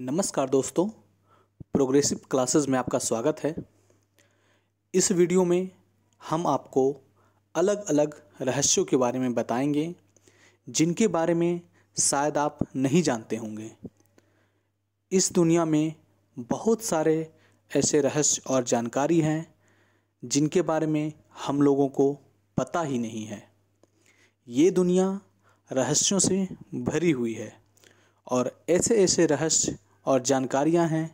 नमस्कार दोस्तों progressive classes में आपका स्वागत है इस वीडियो में हम आपको अलग अलग रहस्यों के बारे में बताएंगे जिनके बारे में शायद आप नहीं जानते होंगे इस दुनिया में बहुत सारे ऐसे रहस्य और जानकारी हैं जिनके बारे में हम लोगों को पता ही नहीं है ये दुनिया रहस्यों से भरी हुई है और ऐसे ऐसे रहस्य और जानकारियाँ हैं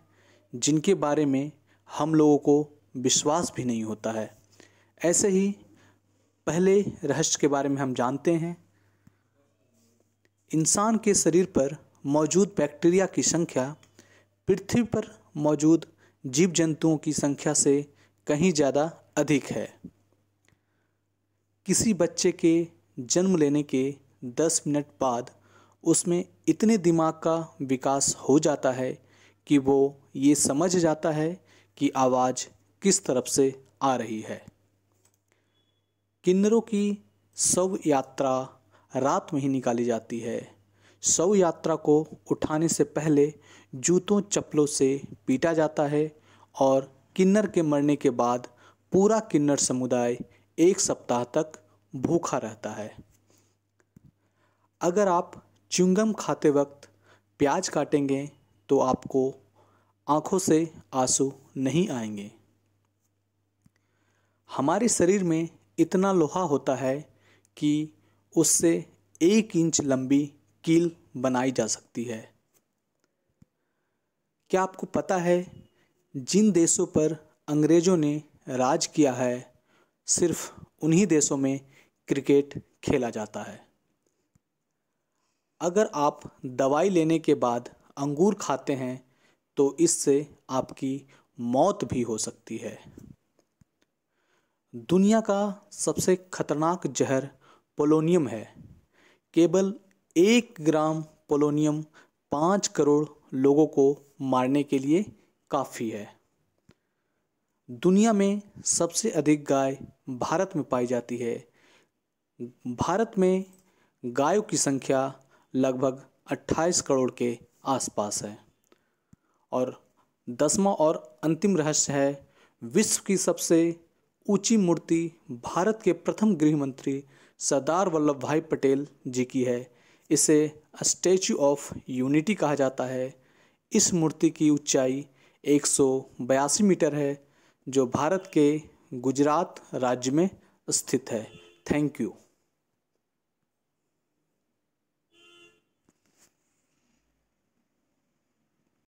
जिनके बारे में हम लोगों को विश्वास भी नहीं होता है ऐसे ही पहले रहस्य के बारे में हम जानते हैं इंसान के शरीर पर मौजूद बैक्टीरिया की संख्या पृथ्वी पर मौजूद जीव जंतुओं की संख्या से कहीं ज़्यादा अधिक है किसी बच्चे के जन्म लेने के 10 मिनट बाद उसमें इतने दिमाग का विकास हो जाता है कि वो ये समझ जाता है कि आवाज़ किस तरफ से आ रही है किन्नरों की शव यात्रा रात में ही निकाली जाती है शव यात्रा को उठाने से पहले जूतों चप्पलों से पीटा जाता है और किन्नर के मरने के बाद पूरा किन्नर समुदाय एक सप्ताह तक भूखा रहता है अगर आप च्युंगम खाते वक्त प्याज काटेंगे तो आपको आंखों से आंसू नहीं आएंगे हमारे शरीर में इतना लोहा होता है कि उससे एक इंच लंबी कील बनाई जा सकती है क्या आपको पता है जिन देशों पर अंग्रेज़ों ने राज किया है सिर्फ उन्हीं देशों में क्रिकेट खेला जाता है अगर आप दवाई लेने के बाद अंगूर खाते हैं तो इससे आपकी मौत भी हो सकती है दुनिया का सबसे खतरनाक जहर पोलोनियम है केवल एक ग्राम पोलोनियम पाँच करोड़ लोगों को मारने के लिए काफ़ी है दुनिया में सबसे अधिक गाय भारत में पाई जाती है भारत में गायों की संख्या लगभग 28 करोड़ के आसपास है और दसवा और अंतिम रहस्य है विश्व की सबसे ऊंची मूर्ति भारत के प्रथम गृह मंत्री सरदार वल्लभ भाई पटेल जी की है इसे स्टैचू ऑफ यूनिटी कहा जाता है इस मूर्ति की ऊंचाई एक मीटर है जो भारत के गुजरात राज्य में स्थित है थैंक यू